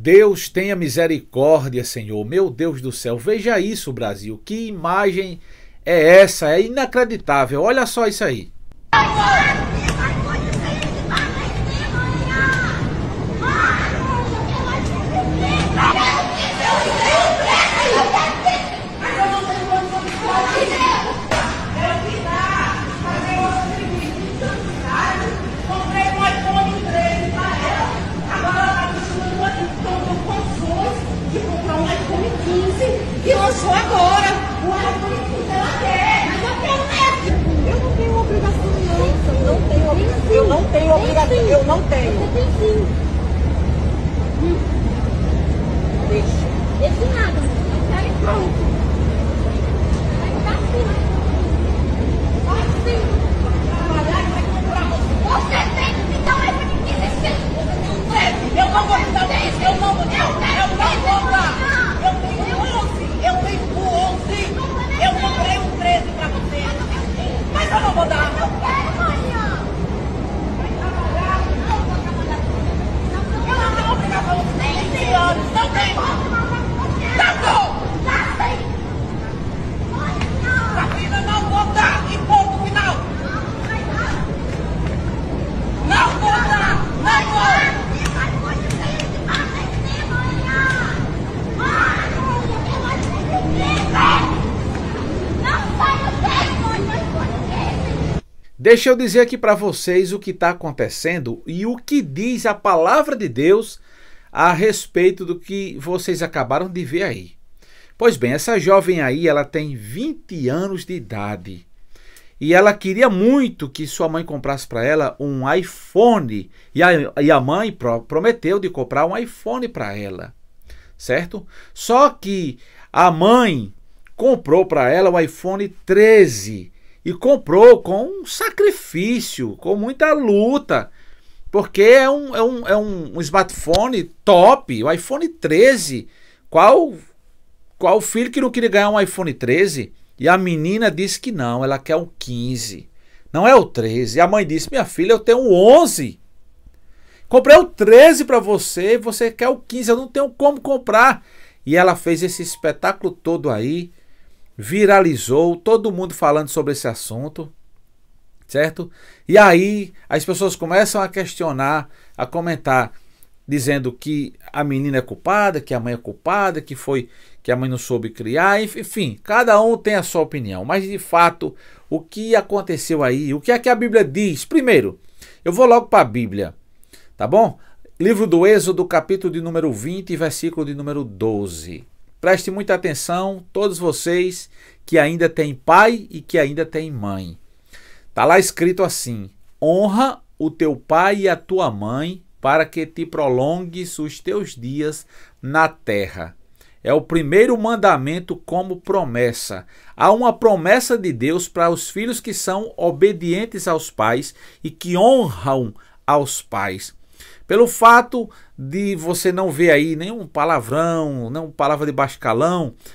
Deus tenha misericórdia, Senhor. Meu Deus do céu, veja isso, Brasil. Que imagem é essa? É inacreditável. Olha só isso aí. agora. O Arthur, ela quer. Mas eu prometo. Eu não tenho obrigação, não. Eu não tenho obrigação. Eu não tenho obrigação. Eu não tenho. deixa Deixa. nada. Deixa eu dizer aqui para vocês o que está acontecendo e o que diz a palavra de Deus a respeito do que vocês acabaram de ver aí. Pois bem, essa jovem aí, ela tem 20 anos de idade. E ela queria muito que sua mãe comprasse para ela um iPhone. E a, e a mãe pro, prometeu de comprar um iPhone para ela. Certo? Só que a mãe comprou para ela o iPhone 13 e comprou com um sacrifício, com muita luta, porque é um, é um, é um smartphone top, o iPhone 13. Qual, qual filho que não queria ganhar um iPhone 13? E a menina disse que não, ela quer um 15. Não é o 13. E a mãe disse: Minha filha, eu tenho um 11. Comprei o 13 para você, você quer o 15, eu não tenho como comprar. E ela fez esse espetáculo todo aí viralizou, todo mundo falando sobre esse assunto, certo? E aí as pessoas começam a questionar, a comentar, dizendo que a menina é culpada, que a mãe é culpada, que foi que a mãe não soube criar, enfim, cada um tem a sua opinião, mas de fato, o que aconteceu aí? O que é que a Bíblia diz? Primeiro, eu vou logo para a Bíblia, tá bom? Livro do Êxodo, capítulo de número 20, versículo de número 12. Preste muita atenção, todos vocês que ainda têm pai e que ainda têm mãe. Está lá escrito assim: honra o teu pai e a tua mãe para que te prolongues os teus dias na terra. É o primeiro mandamento como promessa. Há uma promessa de Deus para os filhos que são obedientes aos pais e que honram aos pais. Pelo fato de você não ver aí nenhum palavrão, nenhuma palavra de baixo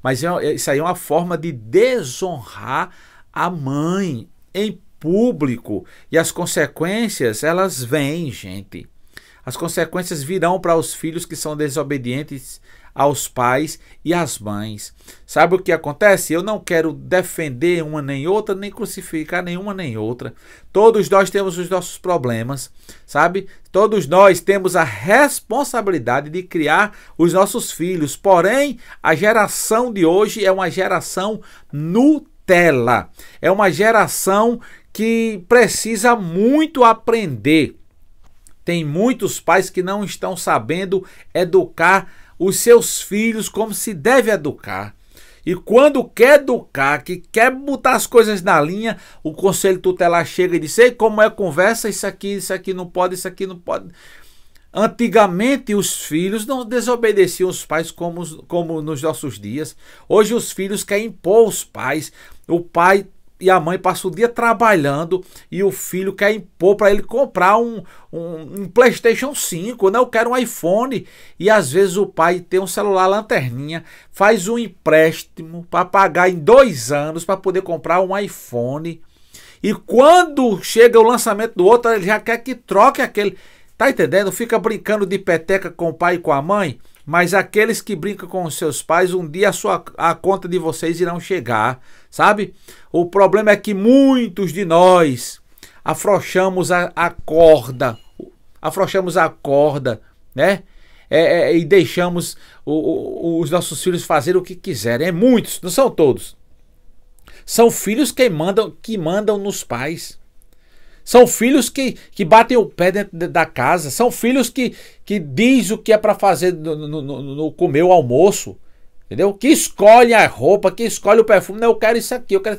mas é, é, isso aí é uma forma de desonrar a mãe em público. E as consequências, elas vêm, gente. As consequências virão para os filhos que são desobedientes aos pais e às mães. Sabe o que acontece? Eu não quero defender uma nem outra, nem crucificar nenhuma nem outra. Todos nós temos os nossos problemas, sabe? Todos nós temos a responsabilidade de criar os nossos filhos. Porém, a geração de hoje é uma geração Nutella. É uma geração que precisa muito aprender. Tem muitos pais que não estão sabendo educar os seus filhos como se deve educar. E quando quer educar, que quer botar as coisas na linha, o conselho tutelar chega e diz: Ei, como é conversa? Isso aqui, isso aqui não pode, isso aqui não pode. Antigamente os filhos não desobedeciam os pais como, como nos nossos dias. Hoje os filhos querem impor os pais. O pai e a mãe passa o dia trabalhando e o filho quer impor para ele comprar um, um, um, PlayStation 5, né? Eu quero um iPhone. E às vezes o pai tem um celular lanterninha, faz um empréstimo para pagar em dois anos para poder comprar um iPhone. E quando chega o lançamento do outro, ele já quer que troque aquele. Tá entendendo? Fica brincando de peteca com o pai e com a mãe. Mas aqueles que brincam com os seus pais, um dia a, sua, a conta de vocês irão chegar, sabe? O problema é que muitos de nós afrouxamos a, a corda, afrouxamos a corda, né? É, é, e deixamos o, o, os nossos filhos fazer o que quiserem. É muitos, não são todos. São filhos que mandam, que mandam nos pais. São filhos que, que batem o pé dentro da casa. São filhos que, que diz o que é para fazer no, no, no, comer o almoço. Entendeu? Que escolhe a roupa, que escolhe o perfume. Não, eu quero isso aqui, eu quero.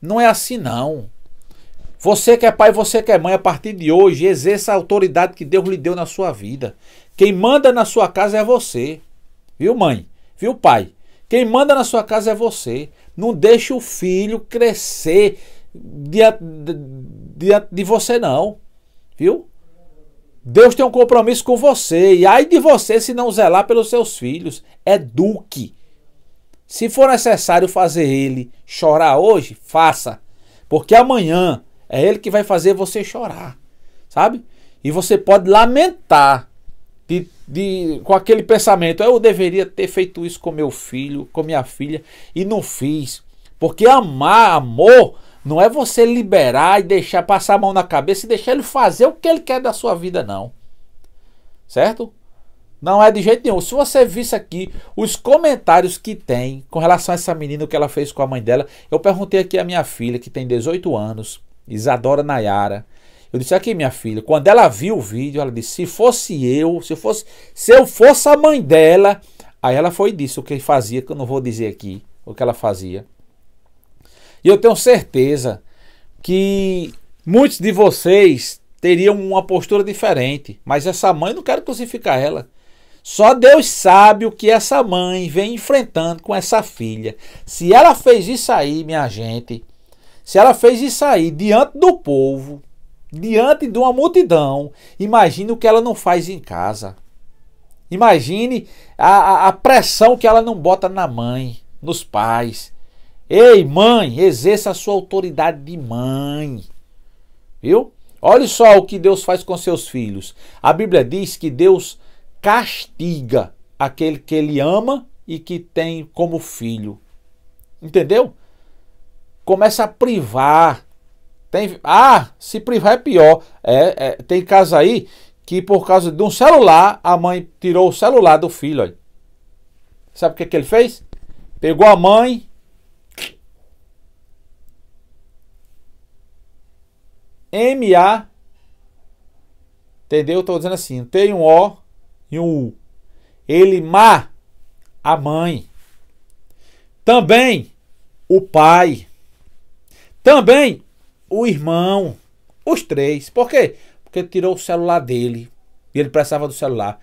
Não é assim, não. Você que é pai, você que é mãe, a partir de hoje, exerça a autoridade que Deus lhe deu na sua vida. Quem manda na sua casa é você. Viu, mãe? Viu, pai? Quem manda na sua casa é você. Não deixe o filho crescer diante diante de você, não. Viu? Deus tem um compromisso com você. E ai de você se não zelar pelos seus filhos. Eduque. É se for necessário fazer ele chorar hoje, faça. Porque amanhã é ele que vai fazer você chorar. Sabe? E você pode lamentar de, de, com aquele pensamento: eu deveria ter feito isso com meu filho, com minha filha, e não fiz. Porque amar, amor, não é você liberar e deixar passar a mão na cabeça e deixar ele fazer o que ele quer da sua vida, não. Certo? Não é de jeito nenhum. Se você visse aqui os comentários que tem com relação a essa menina, o que ela fez com a mãe dela, eu perguntei aqui à minha filha, que tem 18 anos, Isadora Nayara. Eu disse aqui, minha filha, quando ela viu o vídeo, ela disse: se fosse eu, se, fosse, se eu fosse a mãe dela. Aí ela foi e disse o que fazia, que eu não vou dizer aqui o que ela fazia. E eu tenho certeza que muitos de vocês teriam uma postura diferente, mas essa mãe não quero crucificar ela. Só Deus sabe o que essa mãe vem enfrentando com essa filha. Se ela fez isso aí, minha gente, se ela fez isso aí diante do povo, diante de uma multidão, imagine o que ela não faz em casa. Imagine a, a, a pressão que ela não bota na mãe, nos pais. Ei, mãe, exerça a sua autoridade de mãe. Viu? Olha só o que Deus faz com seus filhos. A Bíblia diz que Deus castiga aquele que ele ama e que tem como filho. Entendeu? Começa a privar. Tem, ah, se privar é pior. É, é, tem casos aí que por causa de um celular, a mãe tirou o celular do filho. Sabe o que, que ele fez? Pegou a mãe MA. Entendeu? Estou dizendo assim, tem um O e um U. Ele ma, a mãe. Também o pai. Também o irmão. Os três. Por quê? Porque tirou o celular dele. E ele precisava do celular.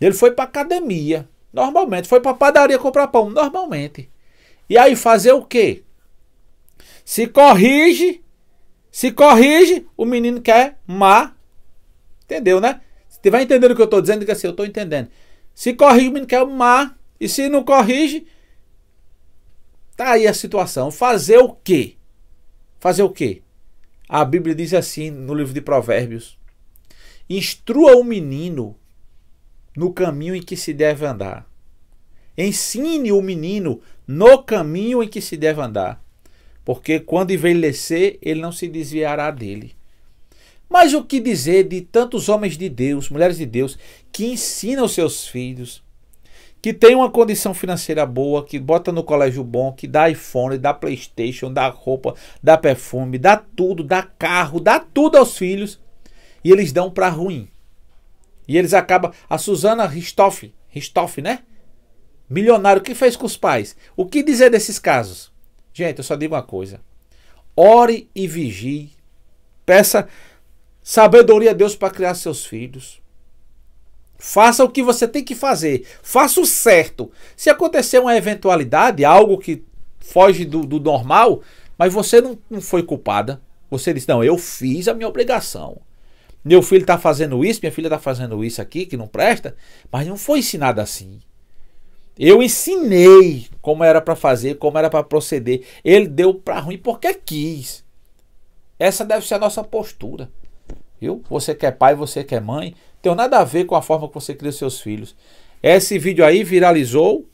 Ele foi para academia. Normalmente. Foi para padaria comprar pão. Normalmente. E aí fazer o quê? Se corrige se corrige, o menino quer má. Entendeu, né? Se vai entendendo o que eu estou dizendo, diga assim, eu estou entendendo. Se corrige, o menino quer má. E se não corrige, tá aí a situação. Fazer o quê? Fazer o quê? A Bíblia diz assim no livro de Provérbios: Instrua o menino no caminho em que se deve andar. Ensine o menino no caminho em que se deve andar porque quando envelhecer, ele não se desviará dele. Mas o que dizer de tantos homens de Deus, mulheres de Deus, que ensinam os seus filhos, que têm uma condição financeira boa, que bota no colégio bom, que dá iPhone, dá PlayStation, dá roupa, dá perfume, dá tudo, dá carro, dá tudo aos filhos, e eles dão para ruim. E eles acabam. A Suzana Ristoff, Ristoff, né? Milionário, o que fez com os pais? O que dizer desses casos? Gente, eu só digo uma coisa. Ore e vigie. Peça sabedoria a Deus para criar seus filhos. Faça o que você tem que fazer. Faça o certo. Se acontecer uma eventualidade, algo que foge do, do normal, mas você não, não foi culpada. Você disse: Não, eu fiz a minha obrigação. Meu filho está fazendo isso, minha filha está fazendo isso aqui, que não presta, mas não foi ensinado assim. Eu ensinei como era para fazer, como era para proceder. Ele deu para ruim porque quis. Essa deve ser a nossa postura. Viu? Você quer é pai, você quer é mãe. Tem nada a ver com a forma que você cria os seus filhos. Esse vídeo aí viralizou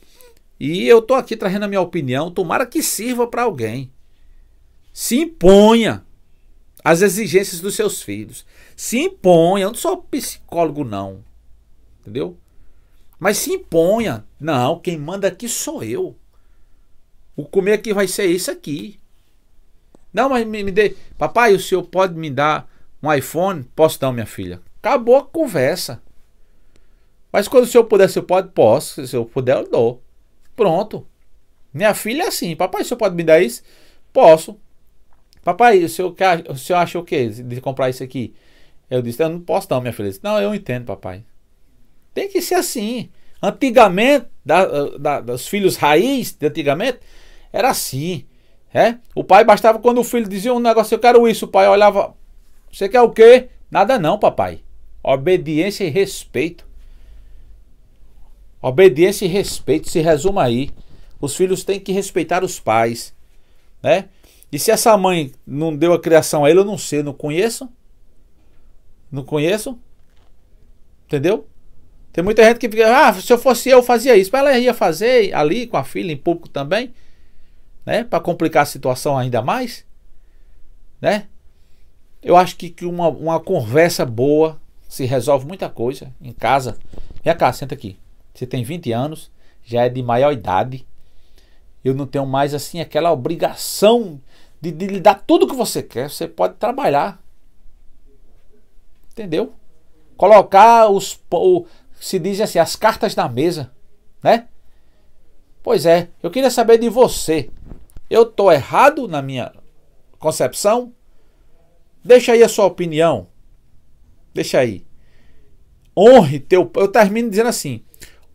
e eu tô aqui trazendo a minha opinião. Tomara que sirva para alguém. Se imponha as exigências dos seus filhos. Se imponha. Eu não sou psicólogo, não. Entendeu? Mas se imponha. Não, quem manda aqui sou eu. O comer aqui vai ser esse aqui. Não, mas me, me dê. Papai, o senhor pode me dar um iPhone? Posso dar, minha filha? Acabou a conversa. Mas quando o senhor puder, se eu pode? Posso. Se eu puder, eu dou. Pronto. Minha filha é assim. Papai, o senhor pode me dar isso? Posso. Papai, o senhor, quer, o senhor acha o quê de comprar isso aqui? Eu disse, eu não posso não, minha filha. Disse, não, eu entendo, papai. Tem que ser assim. Antigamente, da, da, dos filhos raiz de antigamente, era assim. É? O pai bastava quando o filho dizia um negócio, eu quero isso, o pai olhava, você quer o quê? Nada não, papai. Obediência e respeito. Obediência e respeito se resume aí. Os filhos têm que respeitar os pais, né? E se essa mãe não deu a criação a ele, eu não sei, não conheço. Não conheço. Entendeu? Tem muita gente que fica, ah, se eu fosse eu, fazia isso. Mas ela ia fazer ali com a filha, em público também, né? Para complicar a situação ainda mais, né? Eu acho que, que uma, uma conversa boa se resolve muita coisa em casa. Vem cá, senta aqui. Você tem 20 anos, já é de maior idade. Eu não tenho mais assim aquela obrigação de, de lhe dar tudo que você quer. Você pode trabalhar. Entendeu? Colocar os, o, se diz assim, as cartas na mesa, né? Pois é, eu queria saber de você. Eu tô errado na minha concepção? Deixa aí a sua opinião. Deixa aí. Honre teu, eu termino dizendo assim: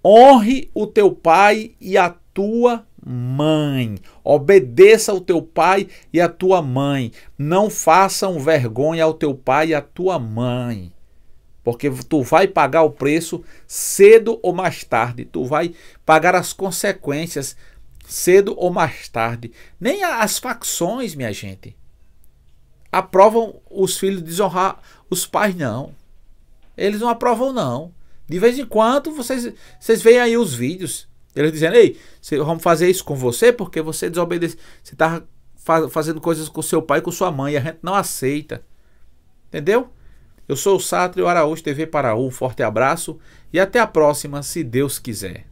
honre o teu pai e a tua mãe. Obedeça ao teu pai e à tua mãe. Não façam vergonha ao teu pai e à tua mãe. Porque tu vai pagar o preço cedo ou mais tarde, tu vai pagar as consequências cedo ou mais tarde. Nem as facções, minha gente, aprovam os filhos desonrar os pais, não. Eles não aprovam, não. De vez em quando, vocês, vocês veem aí os vídeos. Eles dizendo, ei, vamos fazer isso com você porque você desobedece. Você está fazendo coisas com seu pai e com sua mãe. A gente não aceita. Entendeu? Eu sou o Sátrio Araújo, TV Paraú. Forte abraço e até a próxima, se Deus quiser.